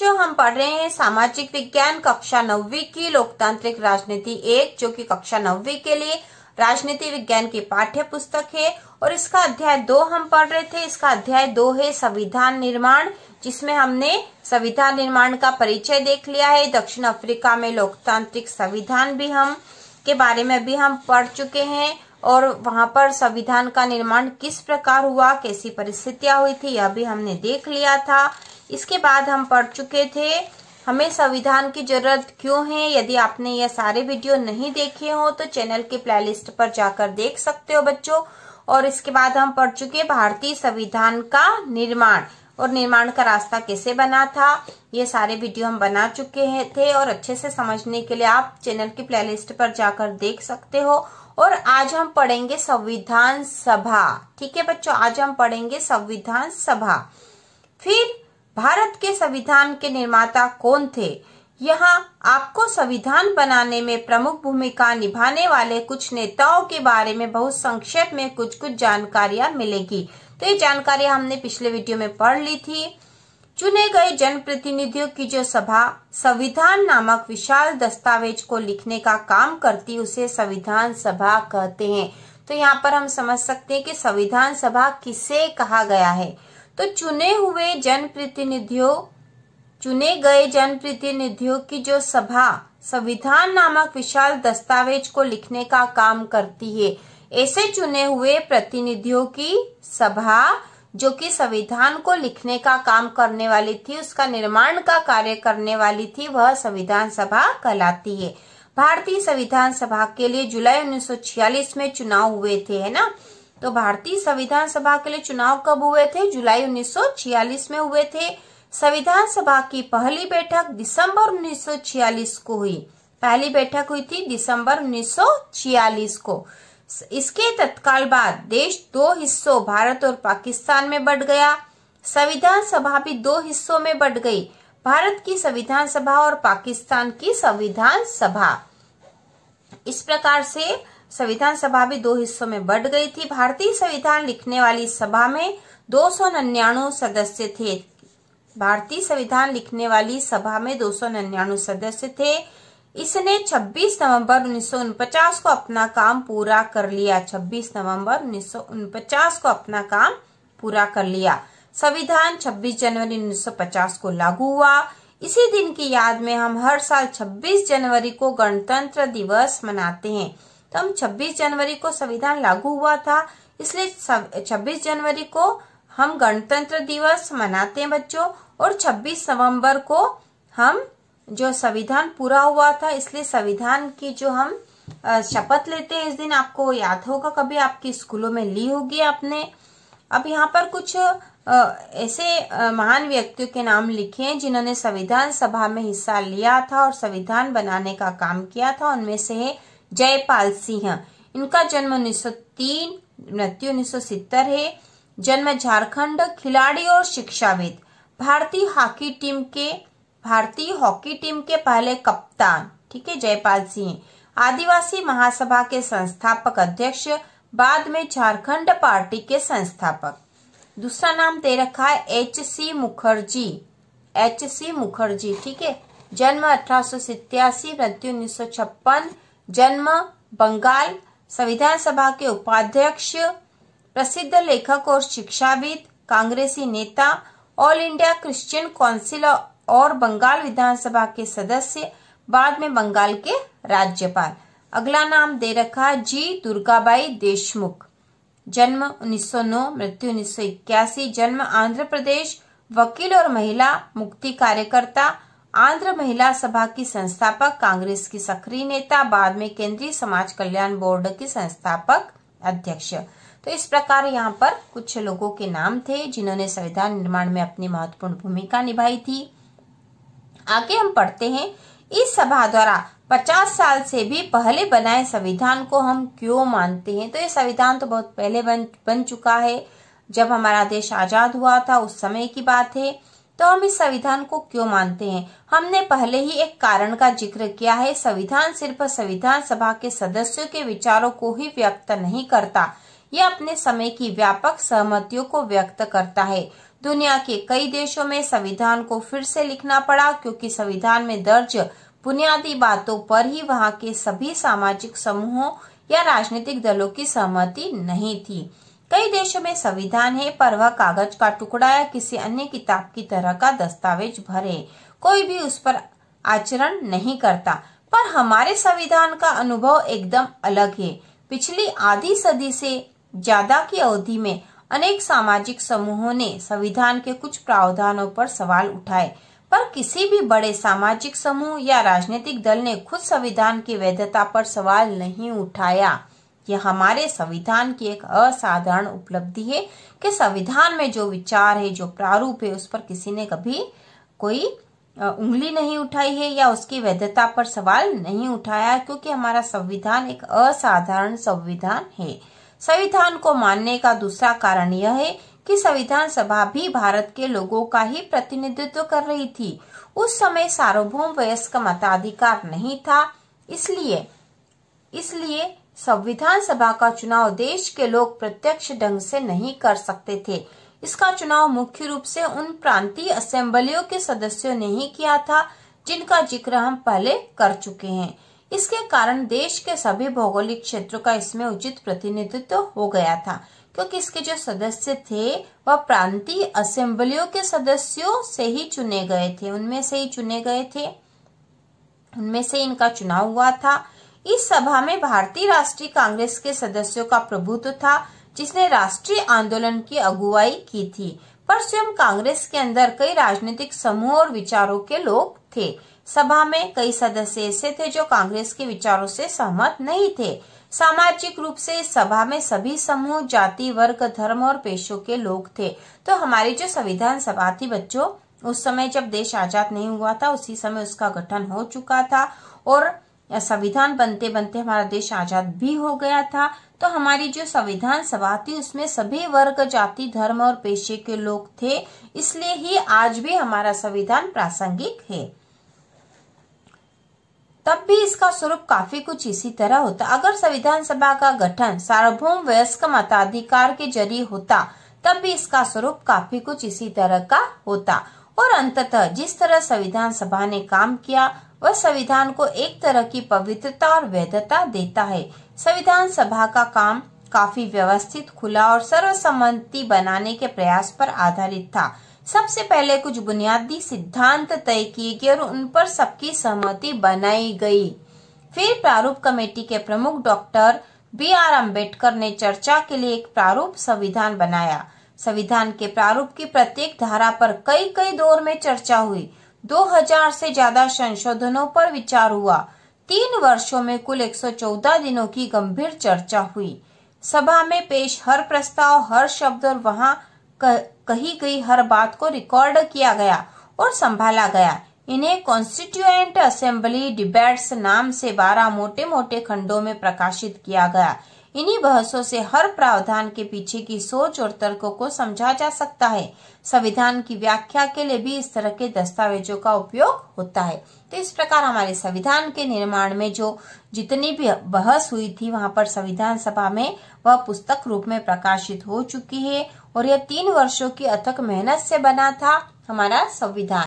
बच्चों हम पढ़ रहे हैं सामाजिक विज्ञान कक्षा नब्बी की लोकतांत्रिक राजनीति एक जो कि कक्षा नब्बी के लिए राजनीति विज्ञान की पाठ्य पुस्तक है और इसका अध्याय दो हम पढ़ रहे थे इसका अध्याय दो है संविधान निर्माण जिसमें हमने संविधान निर्माण का परिचय देख लिया है दक्षिण अफ्रीका में लोकतांत्रिक संविधान भी हम के बारे में भी हम पढ़ चुके हैं और वहां पर संविधान का निर्माण किस प्रकार हुआ कैसी परिस्थितियां हुई थी यह भी हमने देख लिया था इसके बाद हम पढ़ चुके थे हमें संविधान की जरूरत क्यों है यदि आपने यह सारे वीडियो नहीं देखे हो तो चैनल के प्लेलिस्ट पर जाकर देख सकते हो बच्चों और इसके बाद हम पढ़ चुके भारतीय संविधान का निर्माण और निर्माण का रास्ता कैसे बना था ये सारे वीडियो हम बना चुके हैं थे और अच्छे से समझने के लिए आप चैनल की प्लेलिस्ट पर जाकर देख सकते हो और आज हम पढ़ेंगे संविधान सभा ठीक है बच्चों आज हम पढ़ेंगे संविधान सभा फिर भारत के संविधान के निर्माता कौन थे यहाँ आपको संविधान बनाने में प्रमुख भूमिका निभाने वाले कुछ नेताओं के बारे में बहुत संक्षेप में कुछ कुछ जानकारियां मिलेगी तो ये जानकारी हमने पिछले वीडियो में पढ़ ली थी चुने गए जनप्रतिनिधियों की जो सभा संविधान नामक विशाल दस्तावेज को लिखने का काम करती उसे संविधान सभा कहते हैं तो यहाँ पर हम समझ सकते हैं कि संविधान सभा किसे कहा गया है तो चुने हुए जनप्रतिनिधियों चुने गए जनप्रतिनिधियों की जो सभा संविधान नामक विशाल दस्तावेज को लिखने का काम करती है ऐसे चुने हुए प्रतिनिधियों की सभा जो कि संविधान को लिखने का काम करने वाली थी उसका निर्माण का कार्य करने वाली थी वह संविधान सभा कहलाती है भारतीय संविधान सभा के लिए जुलाई 1946 में चुनाव हुए थे है ना तो भारतीय संविधान सभा के लिए चुनाव कब हुए थे जुलाई 1946 में हुए थे संविधान सभा की पहली बैठक दिसंबर 1946 को हुई पहली बैठक हुई थी दिसंबर 1946 को इसके तत्काल बाद देश दो हिस्सों भारत और पाकिस्तान में बढ़ गया संविधान सभा भी दो हिस्सों में बढ़ गई भारत की संविधान सभा और पाकिस्तान की संविधान सभा इस प्रकार से संविधान सभा भी दो हिस्सों में बढ़ गई थी भारतीय संविधान लिखने वाली सभा में दो सदस्य थे भारतीय संविधान लिखने वाली सभा में दो सदस्य थे इसने 26 नवंबर उन्नीस को अपना काम पूरा कर लिया 26 नवंबर उन्नीस को अपना काम पूरा कर लिया संविधान 26 जनवरी 1950 को लागू हुआ इसी दिन की याद में हम हर साल 26 जनवरी को गणतंत्र दिवस मनाते हैं तो हम 26 जनवरी को संविधान लागू हुआ था इसलिए 26 जनवरी को हम गणतंत्र दिवस मनाते हैं बच्चों और 26 नवंबर को हम जो संविधान पूरा हुआ था इसलिए संविधान की जो हम शपथ लेते हैं इस दिन आपको याद होगा कभी आपकी स्कूलों में ली होगी आपने अब यहाँ पर कुछ ऐसे महान व्यक्तियों के नाम लिखे हैं जिन्होंने संविधान सभा में हिस्सा लिया था और संविधान बनाने का काम किया था उनमें से है जयपाल सिंह इनका जन्म 1903 मृत्यु 1970 है जन्म झारखंड खिलाड़ी और शिक्षाविद भारतीय हॉकी टीम के भारतीय हॉकी टीम के पहले कप्तान ठीक है जयपाल सिंह आदिवासी महासभा के संस्थापक अध्यक्ष बाद में झारखंड पार्टी के संस्थापक दूसरा नाम दे रखा है H C Mukherjee H C Mukherjee ठीक है जन्म अठारह मृत्यु उन्नीस सौ छप्पन जन्म बंगाल संविधान सभा के उपाध्यक्ष प्रसिद्ध लेखक और शिक्षाविद कांग्रेसी नेता ऑल इंडिया क्रिश्चियन काउंसिल और बंगाल विधानसभा के सदस्य बाद में बंगाल के राज्यपाल अगला नाम दे रखा जी दुर्गाबाई देशमुख जन्म 1909 मृत्यु 1981 जन्म आंध्र प्रदेश वकील और महिला मुक्ति कार्यकर्ता आंध्र महिला सभा की संस्थापक कांग्रेस की सक्रिय नेता बाद में केंद्रीय समाज कल्याण बोर्ड की संस्थापक अध्यक्ष तो इस प्रकार यहाँ पर कुछ लोगों के नाम थे जिन्होंने संविधान निर्माण में अपनी महत्वपूर्ण भूमिका निभाई थी आगे हम पढ़ते हैं इस सभा द्वारा 50 साल से भी पहले बनाए संविधान को हम क्यों मानते हैं तो ये संविधान तो बहुत पहले बन बन चुका है जब हमारा देश आजाद हुआ था उस समय की बात है तो हम इस संविधान को क्यों मानते हैं हमने पहले ही एक कारण का जिक्र किया है संविधान सिर्फ संविधान सभा के सदस्यों के विचारों को ही व्यक्त नहीं करता यह अपने समय की व्यापक सहमतियों को व्यक्त करता है दुनिया के कई देशों में संविधान को फिर से लिखना पड़ा क्योंकि संविधान में दर्ज बुनियादी बातों पर ही वहाँ के सभी सामाजिक समूहों या राजनीतिक दलों की सहमति नहीं थी कई देशों में संविधान है पर वह कागज का टुकड़ा या किसी अन्य किताब की तरह का दस्तावेज भरे कोई भी उस पर आचरण नहीं करता पर हमारे संविधान का अनुभव एकदम अलग है पिछली आधी सदी से ज्यादा की अवधि में अनेक सामाजिक समूहों ने संविधान के कुछ प्रावधानों पर सवाल उठाए पर किसी भी बड़े सामाजिक समूह या राजनीतिक दल ने खुद संविधान की वैधता पर सवाल नहीं उठाया यह हमारे संविधान की एक असाधारण उपलब्धि है कि संविधान में जो विचार है जो प्रारूप है उस पर किसी ने कभी कोई उंगली नहीं उठाई है या उसकी वैधता पर सवाल नहीं उठाया क्योंकि हमारा संविधान एक असाधारण संविधान है संविधान को मानने का दूसरा कारण यह है कि संविधान सभा भी भारत के लोगों का ही प्रतिनिधित्व कर रही थी उस समय सार्वभौम वयस्क मताधिकार नहीं था इसलिए इसलिए संविधान सभा का चुनाव देश के लोग प्रत्यक्ष ढंग से नहीं कर सकते थे इसका चुनाव मुख्य रूप से उन प्रांतीय असेंबलियों के सदस्यों ने ही किया था जिनका जिक्र हम पहले कर चुके हैं इसके कारण देश के सभी भौगोलिक क्षेत्रों का इसमें उचित प्रतिनिधित्व हो गया था क्योंकि इसके जो सदस्य थे वह प्रांतीय असेंबलियों के सदस्यों से ही चुने गए थे उनमें से ही चुने गए थे उनमें से इनका चुनाव हुआ था इस सभा में भारतीय राष्ट्रीय कांग्रेस के सदस्यों का प्रभुत्व था जिसने राष्ट्रीय आंदोलन की अगुवाई की थी पर स्वयं कांग्रेस के अंदर कई राजनीतिक समूह और विचारों के लोग थे सभा में कई सदस्य ऐसे थे जो कांग्रेस के विचारों से सहमत नहीं थे सामाजिक रूप से इस सभा में सभी समूह जाति वर्ग धर्म और पेशों के लोग थे तो हमारी जो संविधान सभा थी बच्चों उस समय जब देश आजाद नहीं हुआ था उसी समय उसका गठन हो चुका था और या संविधान बनते बनते हमारा देश आजाद भी हो गया था तो हमारी जो संविधान सभा थी उसमें सभी वर्ग जाति धर्म और पेशे के लोग थे इसलिए ही आज भी हमारा संविधान प्रासंगिक है तब भी इसका स्वरूप काफी कुछ इसी तरह होता अगर संविधान सभा का गठन सार्वभौम वयस्क मताधिकार के जरिए होता तब भी इसका स्वरूप काफी कुछ इसी तरह का होता और अंततः जिस तरह संविधान सभा ने काम किया वह संविधान को एक तरह की पवित्रता और वैधता देता है संविधान सभा का काम काफी व्यवस्थित खुला और सर्वसम्मति बनाने के प्रयास पर आधारित था सबसे पहले कुछ बुनियादी सिद्धांत तय किए गए और उन पर सबकी सहमति बनाई गई फिर प्रारूप कमेटी के प्रमुख डॉक्टर बी आर अम्बेडकर ने चर्चा के लिए एक प्रारूप संविधान बनाया संविधान के प्रारूप की प्रत्येक धारा पर कई कई दौर में चर्चा हुई 2000 से ज्यादा संशोधनों पर विचार हुआ तीन वर्षों में कुल 114 दिनों की गंभीर चर्चा हुई सभा में पेश हर प्रस्ताव हर शब्द और वहाँ कही गई हर बात को रिकॉर्ड किया गया और संभाला गया इन्हें कॉन्स्टिट्यूएंट असेंबली डिबेट्स नाम से बारह मोटे मोटे खंडों में प्रकाशित किया गया इन्हीं बहसों से हर प्रावधान के पीछे की सोच और तर्कों को समझा जा सकता है संविधान की व्याख्या के लिए भी इस तरह के दस्तावेजों का उपयोग होता है तो इस प्रकार हमारे संविधान के निर्माण में जो जितनी भी बहस हुई थी वहां पर संविधान सभा में वह पुस्तक रूप में प्रकाशित हो चुकी है और यह तीन वर्षों की अथक मेहनत से बना था हमारा संविधान